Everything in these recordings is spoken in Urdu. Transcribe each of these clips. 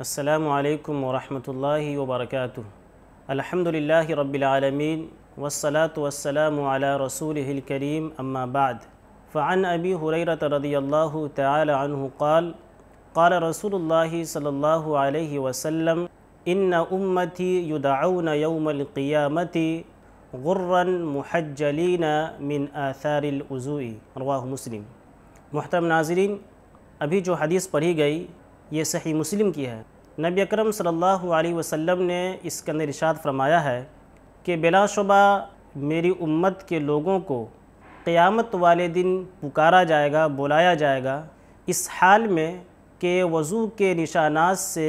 السلام عليكم ورحمة الله وبركاته الحمد لله رب العالمين والصلاة والسلام على رسوله الكريم أما بعد فعن أبي هريرة رضي الله تعالى عنه قال قال رسول الله صلى الله عليه وسلم إن أمتي يدعون يوم القيامة غرا محجلين من آثار الأزوء رواه مسلم محترم ناظرين ابھی جو حدیث پڑھی گئی یہ صحیح مسلم کی ہے نبی اکرم صلی اللہ علیہ وسلم نے اس کا ارشاد فرمایا ہے کہ بلا شبہ میری امت کے لوگوں کو قیامت والے دن پکارا جائے گا بلایا جائے گا اس حال میں کہ وضو کے نشانات سے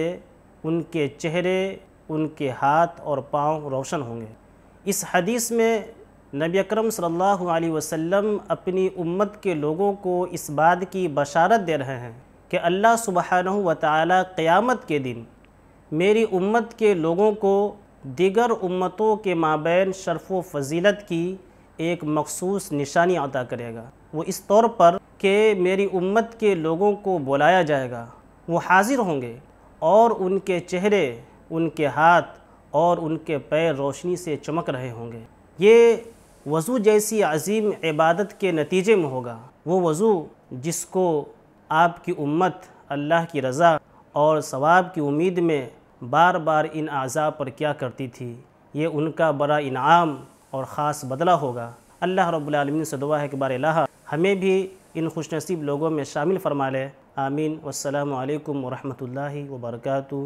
ان کے چہرے ان کے ہاتھ اور پاؤں روشن ہوں گے اس حدیث میں نبی اکرم صلی اللہ علیہ وسلم اپنی امت کے لوگوں کو اس بات کی بشارت دے رہے ہیں کہ اللہ سبحانہ و قیامت کے دن میری امت کے لوگوں کو دیگر امتوں کے مابین شرف و فضیلت کی ایک مخصوص نشانی عطا کرے گا وہ اس طور پر کہ میری امت کے لوگوں کو بلایا جائے گا وہ حاضر ہوں گے اور ان کے چہرے ان کے ہاتھ اور ان کے پیر روشنی سے چمک رہے ہوں گے یہ وضو جیسی عظیم عبادت کے نتیجے میں ہوگا وہ وضو جس کو آپ کی امت اللہ کی رضا اور ثواب کی امید میں بار بار ان اعضاء پر کیا کرتی تھی یہ ان کا بڑا انعام اور خاص بدلہ ہوگا اللہ رب العالمین سے دعا ہے کہ بار الہ ہمیں بھی ان خوش نصیب لوگوں میں شامل فرما لے آمین والسلام علیکم ورحمۃ اللہ وبرکاتہ